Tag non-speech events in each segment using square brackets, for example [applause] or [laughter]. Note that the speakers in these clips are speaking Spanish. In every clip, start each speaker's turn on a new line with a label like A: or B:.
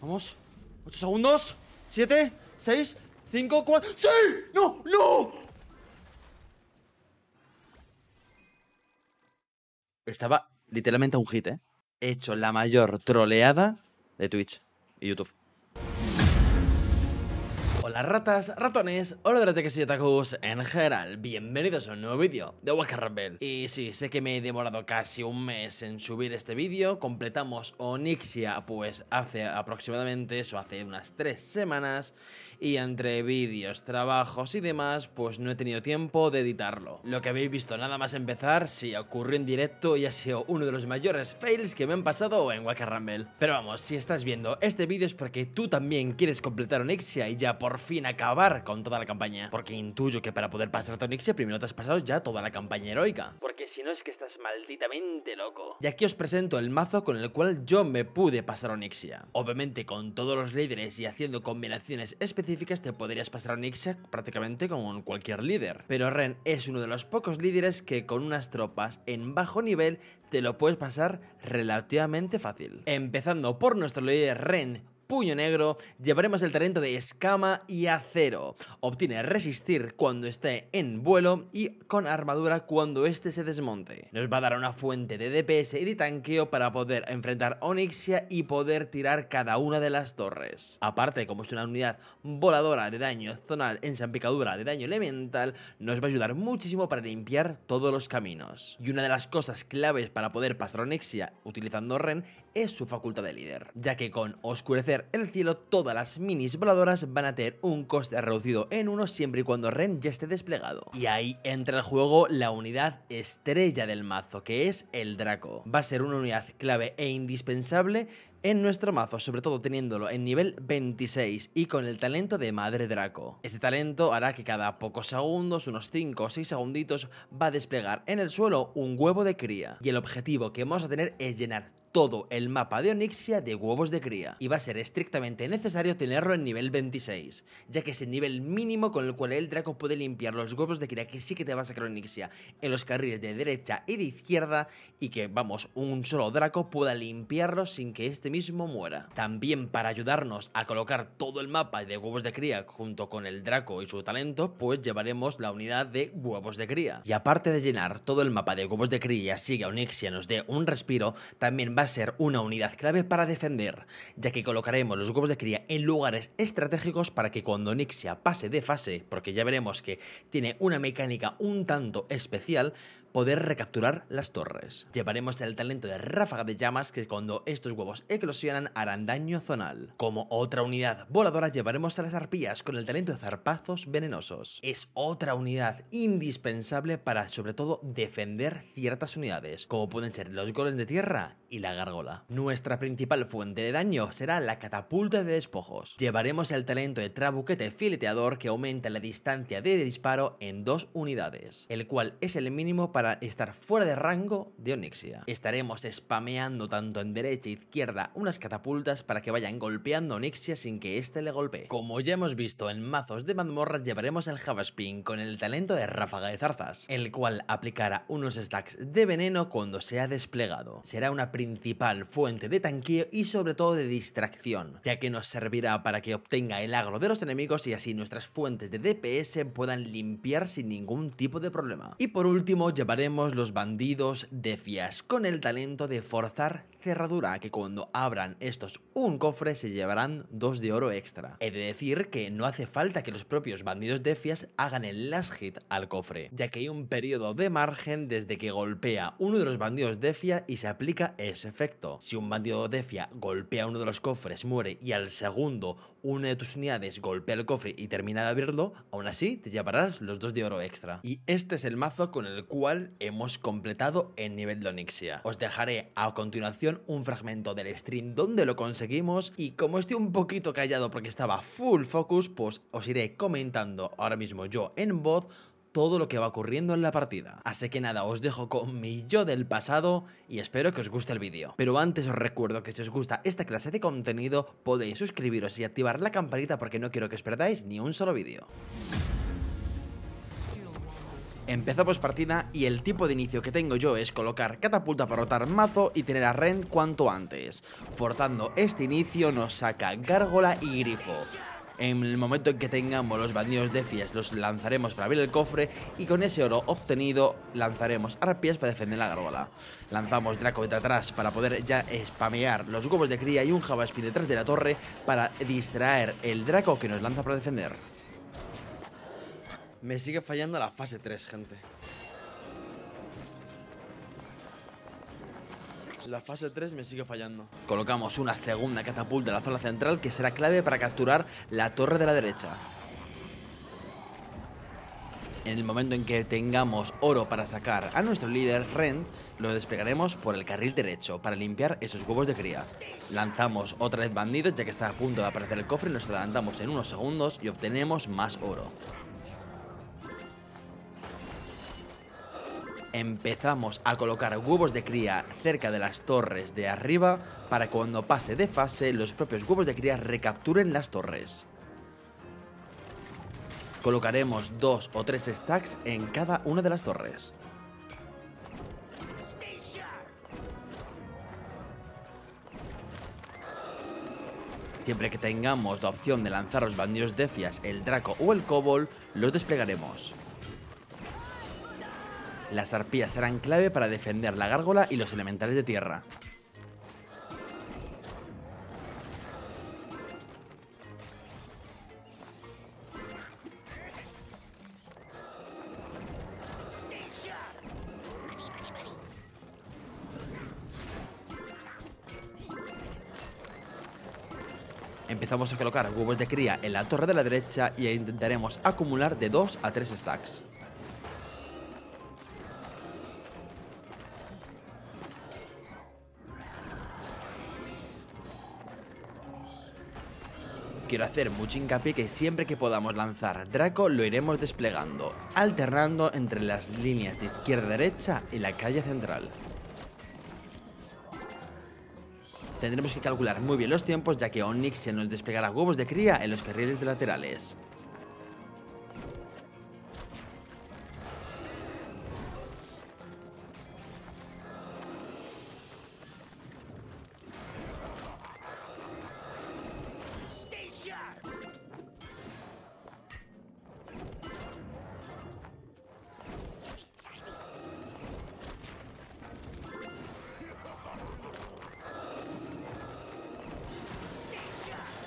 A: Vamos. 8 segundos. 7, 6, 5, 4. ¡Sí! ¡No! ¡No! Estaba literalmente a un hit, ¿eh? hecho la mayor troleada de Twitch y YouTube. Hola ratas, ratones, hola que y otakus en general, bienvenidos a un nuevo vídeo de Waka Rumble, Y sí, sé que me he demorado casi un mes en subir este vídeo, completamos Onixia pues hace aproximadamente eso, hace unas 3 semanas, y entre vídeos, trabajos y demás, pues no he tenido tiempo de editarlo. Lo que habéis visto nada más empezar, si ocurrió en directo y ha sido uno de los mayores fails que me han pasado en Waka Rumble. Pero vamos, si estás viendo este vídeo es porque tú también quieres completar Onixia y ya por fin acabar con toda la campaña. Porque intuyo que para poder pasar a Onixia primero te has pasado ya toda la campaña heroica. Porque si no es que estás malditamente loco. Y aquí os presento el mazo con el cual yo me pude pasar a Onixia. Obviamente con todos los líderes y haciendo combinaciones específicas te podrías pasar a Onixia prácticamente con cualquier líder. Pero Ren es uno de los pocos líderes que con unas tropas en bajo nivel te lo puedes pasar relativamente fácil. Empezando por nuestro líder Ren, Puño Negro, llevaremos el talento de Escama y Acero. Obtiene resistir cuando esté en vuelo y con armadura cuando este se desmonte. Nos va a dar una fuente de DPS y de tanqueo para poder enfrentar Onixia y poder tirar cada una de las torres. Aparte, como es una unidad voladora de daño zonal en de daño elemental, nos va a ayudar muchísimo para limpiar todos los caminos. Y una de las cosas claves para poder pasar Onixia utilizando Ren es su facultad de líder, ya que con oscurecer el cielo todas las minis voladoras van a tener un coste reducido en uno siempre y cuando Ren ya esté desplegado. Y ahí entra el juego la unidad estrella del mazo, que es el Draco. Va a ser una unidad clave e indispensable en nuestro mazo, sobre todo teniéndolo en nivel 26 y con el talento de Madre Draco. Este talento hará que cada pocos segundos, unos 5 o 6 segunditos, va a desplegar en el suelo un huevo de cría. Y el objetivo que vamos a tener es llenar todo el mapa de Onixia de huevos de cría, y va a ser estrictamente necesario tenerlo en nivel 26, ya que es el nivel mínimo con el cual el Draco puede limpiar los huevos de cría que sí que te va a sacar Onixia en los carriles de derecha y de izquierda, y que, vamos, un solo Draco pueda limpiarlos sin que este mismo muera. También para ayudarnos a colocar todo el mapa de huevos de cría junto con el Draco y su talento, pues llevaremos la unidad de huevos de cría. Y aparte de llenar todo el mapa de huevos de cría y así que Onixia nos dé un respiro, también va a ser una unidad clave para defender, ya que colocaremos los grupos de cría en lugares estratégicos para que cuando Nixia pase de fase, porque ya veremos que tiene una mecánica un tanto especial, poder recapturar las torres. Llevaremos el talento de ráfaga de llamas que cuando estos huevos eclosionan harán daño zonal. Como otra unidad voladora llevaremos a las arpías con el talento de zarpazos venenosos. Es otra unidad indispensable para sobre todo defender ciertas unidades, como pueden ser los goles de tierra y la gárgola. Nuestra principal fuente de daño será la catapulta de despojos. Llevaremos el talento de trabuquete fileteador que aumenta la distancia de disparo en dos unidades, el cual es el mínimo para para estar fuera de rango de Onixia. Estaremos spameando tanto en derecha e izquierda unas catapultas para que vayan golpeando a Onixia sin que éste le golpee. Como ya hemos visto en mazos de mazmorra, llevaremos el Javaspin con el talento de Ráfaga de Zarzas, el cual aplicará unos stacks de veneno cuando sea desplegado. Será una principal fuente de tanqueo y sobre todo de distracción, ya que nos servirá para que obtenga el agro de los enemigos y así nuestras fuentes de DPS puedan limpiar sin ningún tipo de problema. Y por último, salvaremos los bandidos de Fias con el talento de forzar cerradura que cuando abran estos un cofre se llevarán dos de oro extra. He de decir que no hace falta que los propios bandidos defias hagan el last hit al cofre, ya que hay un periodo de margen desde que golpea uno de los bandidos defia y se aplica ese efecto. Si un bandido defia golpea uno de los cofres, muere y al segundo una de tus unidades golpea el cofre y termina de abrirlo, aún así te llevarás los dos de oro extra. Y este es el mazo con el cual hemos completado el nivel de Onixia. Os dejaré a continuación un fragmento del stream donde lo conseguimos y como estoy un poquito callado porque estaba full focus, pues os iré comentando ahora mismo yo en voz todo lo que va ocurriendo en la partida. Así que nada, os dejo con mi yo del pasado y espero que os guste el vídeo. Pero antes os recuerdo que si os gusta esta clase de contenido podéis suscribiros y activar la campanita porque no quiero que os perdáis ni un solo vídeo. Empezamos partida y el tipo de inicio que tengo yo es colocar catapulta para rotar mazo y tener a Ren cuanto antes. Forzando este inicio nos saca gárgola y grifo. En el momento en que tengamos los bandidos de Fies los lanzaremos para abrir el cofre y con ese oro obtenido lanzaremos arpías para defender la gárgola. Lanzamos Draco detrás atrás para poder ya spamear los huevos de cría y un Java detrás de la torre para distraer el Draco que nos lanza para defender. Me sigue fallando la fase 3, gente. La fase 3 me sigue fallando. Colocamos una segunda catapulta en la zona central que será clave para capturar la torre de la derecha. En el momento en que tengamos oro para sacar a nuestro líder, Rent, lo despegaremos por el carril derecho para limpiar esos huevos de cría. Lanzamos otra vez bandidos ya que está a punto de aparecer el cofre y nos adelantamos en unos segundos y obtenemos más oro. empezamos a colocar huevos de cría cerca de las torres de arriba para cuando pase de fase los propios huevos de cría recapturen las torres. Colocaremos dos o tres stacks en cada una de las torres. Siempre que tengamos la opción de lanzar los bandidos Defias, el Draco o el Cobol, los desplegaremos. Las arpías serán clave para defender la gárgola y los elementales de tierra. Empezamos a colocar huevos de cría en la torre de la derecha y intentaremos acumular de 2 a 3 stacks. Quiero hacer mucho hincapié que siempre que podamos lanzar Draco lo iremos desplegando, alternando entre las líneas de izquierda-derecha y la calle central. Tendremos que calcular muy bien los tiempos ya que Onyx se nos desplegará huevos de cría en los carriles de laterales.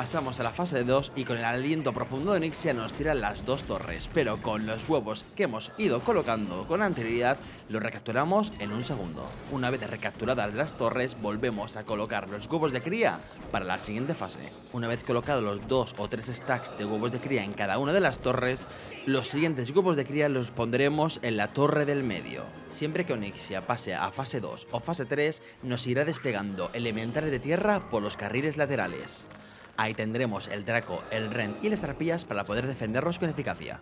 A: pasamos a la fase 2 y con el aliento profundo de Nixia nos tiran las dos torres, pero con los huevos que hemos ido colocando con anterioridad los recapturamos en un segundo. Una vez recapturadas las torres volvemos a colocar los huevos de cría para la siguiente fase. Una vez colocados los dos o tres stacks de huevos de cría en cada una de las torres, los siguientes huevos de cría los pondremos en la torre del medio. Siempre que Onixia pase a fase 2 o fase 3 nos irá desplegando elementales de tierra por los carriles laterales. Ahí tendremos el Draco, el Ren y las arpías para poder defendernos con eficacia.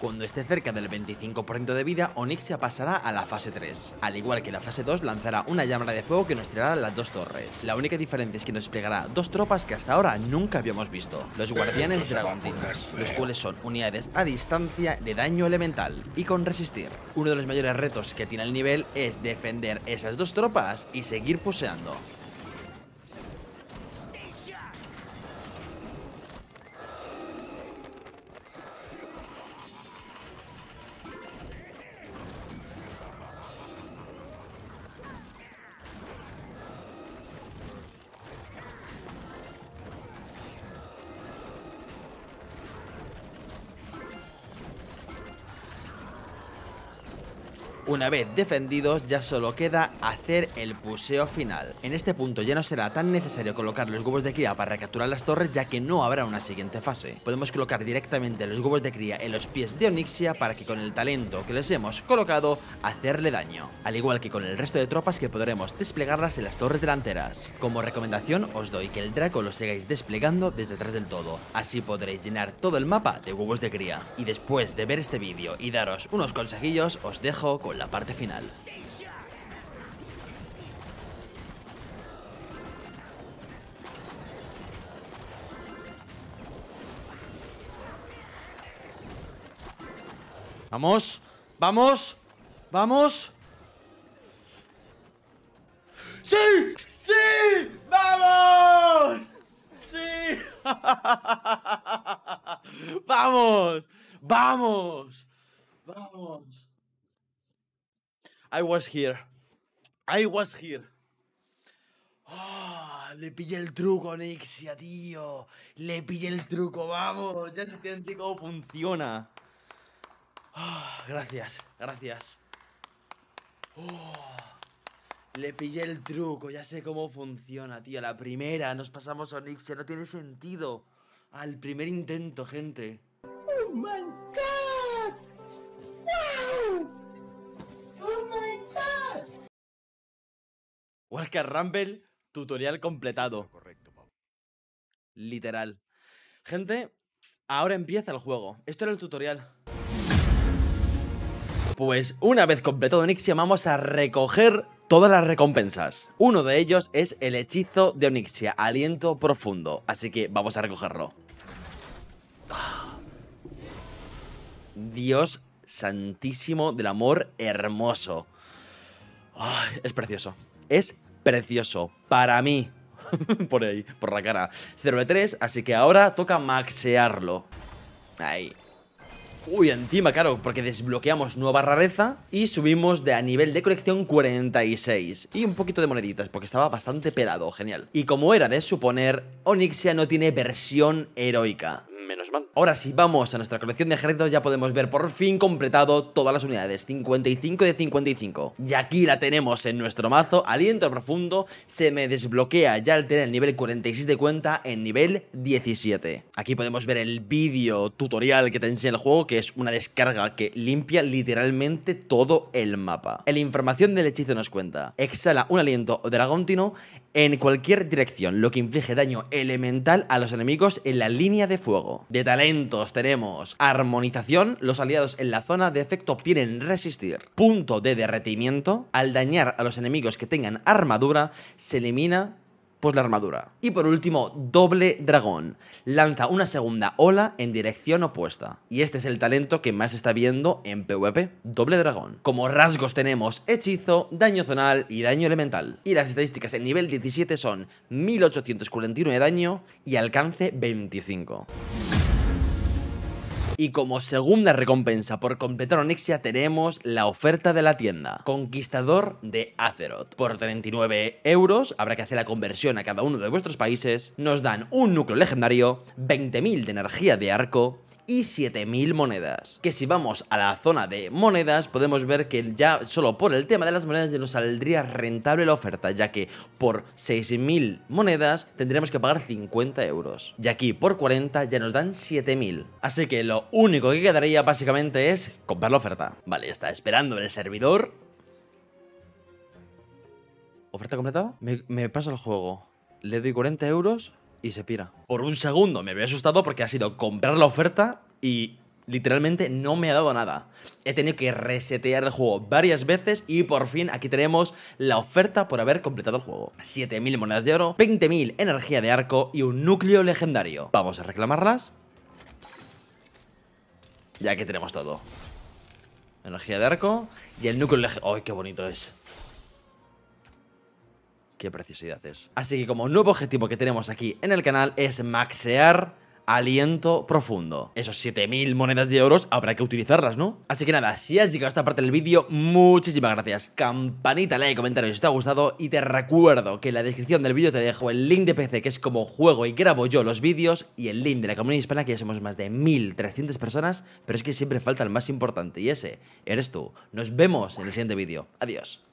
A: Cuando esté cerca del 25% de vida, Onyxia pasará a la fase 3. Al igual que la fase 2, lanzará una llamarada de fuego que nos tirará las dos torres. La única diferencia es que nos desplegará dos tropas que hasta ahora nunca habíamos visto. Los Guardianes Dragon los cuales son unidades a distancia de daño elemental y con resistir. Uno de los mayores retos que tiene el nivel es defender esas dos tropas y seguir poseando. Una vez defendidos, ya solo queda hacer el puseo final. En este punto ya no será tan necesario colocar los huevos de cría para recapturar las torres, ya que no habrá una siguiente fase. Podemos colocar directamente los huevos de cría en los pies de Onixia para que con el talento que les hemos colocado, hacerle daño. Al igual que con el resto de tropas que podremos desplegarlas en las torres delanteras. Como recomendación, os doy que el Draco lo sigáis desplegando desde atrás del todo. Así podréis llenar todo el mapa de huevos de cría. Y después de ver este vídeo y daros unos consejillos, os dejo con la parte final. Vamos, vamos, vamos. ¡Sí! ¡Sí! ¡Vamos! ¡Sí! [laughs] ¡Vamos! ¡Vamos! I was here. I was here. Ah, le pillé el truco, Nixia, tío. Le pillé el truco, vamos. Ya entendí cómo funciona. Ah, gracias, gracias. Ah, le pillé el truco, ya sé cómo funciona, tío. La primera, nos pasamos a no tiene sentido. Al primer intento, gente. Oh Warcraft Rumble, tutorial completado. Correcto, Literal. Gente, ahora empieza el juego. Esto era el tutorial. Pues una vez completado Onixia, vamos a recoger todas las recompensas. Uno de ellos es el hechizo de Onixia, aliento profundo. Así que vamos a recogerlo. Dios santísimo del amor hermoso. es precioso. Es precioso. Para mí. [laughs] por ahí, por la cara. 0 de 3, así que ahora toca maxearlo. Ahí. Uy, encima, claro, porque desbloqueamos nueva rareza y subimos de a nivel de colección 46. Y un poquito de moneditas, porque estaba bastante pelado, genial. Y como era de suponer, Onyxia no tiene versión heroica. Menos mal. Ahora sí, vamos a nuestra colección de ejércitos, ya podemos ver por fin completado todas las unidades, 55 de 55. Y aquí la tenemos en nuestro mazo, aliento profundo, se me desbloquea ya al tener el nivel 46 de cuenta en nivel 17. Aquí podemos ver el vídeo tutorial que te enseña el juego, que es una descarga que limpia literalmente todo el mapa. la información del hechizo nos cuenta, exhala un aliento dragóntino en cualquier dirección, lo que inflige daño elemental a los enemigos en la línea de fuego. De tal tenemos armonización, los aliados en la zona de efecto obtienen resistir. Punto de derretimiento, al dañar a los enemigos que tengan armadura, se elimina pues la armadura. Y por último, doble dragón. Lanza una segunda ola en dirección opuesta. Y este es el talento que más está viendo en PvP, doble dragón. Como rasgos tenemos hechizo, daño zonal y daño elemental. Y las estadísticas en nivel 17 son 1841 de daño y alcance 25. Y como segunda recompensa por completar Onixia tenemos la oferta de la tienda, Conquistador de Azeroth. Por 39 euros, habrá que hacer la conversión a cada uno de vuestros países, nos dan un núcleo legendario, 20.000 de energía de arco, y 7000 monedas. Que si vamos a la zona de monedas podemos ver que ya solo por el tema de las monedas ya nos saldría rentable la oferta, ya que por 6000 monedas tendríamos que pagar 50 euros. Y aquí por 40 ya nos dan 7000. Así que lo único que quedaría básicamente es comprar la oferta. Vale, está esperando en el servidor. ¿Oferta completada? Me, me pasa el juego. Le doy 40 euros y se pira. Por un segundo me había asustado porque ha sido comprar la oferta y literalmente no me ha dado nada. He tenido que resetear el juego varias veces y por fin aquí tenemos la oferta por haber completado el juego. 7.000 monedas de oro, 20.000 energía de arco y un núcleo legendario. Vamos a reclamarlas. Ya que tenemos todo. Energía de arco y el núcleo legendario. ¡Ay, qué bonito es! preciosidades. Así que como nuevo objetivo que tenemos aquí en el canal es maxear aliento profundo. Esos 7000 monedas de euros habrá que utilizarlas, ¿no? Así que nada, si has llegado a esta parte del vídeo, muchísimas gracias. Campanita, like, comentario si te ha gustado y te recuerdo que en la descripción del vídeo te dejo el link de PC, que es como juego y grabo yo los vídeos, y el link de la comunidad hispana, que ya somos más de 1300 personas, pero es que siempre falta el más importante, y ese eres tú. Nos vemos en el siguiente vídeo. Adiós.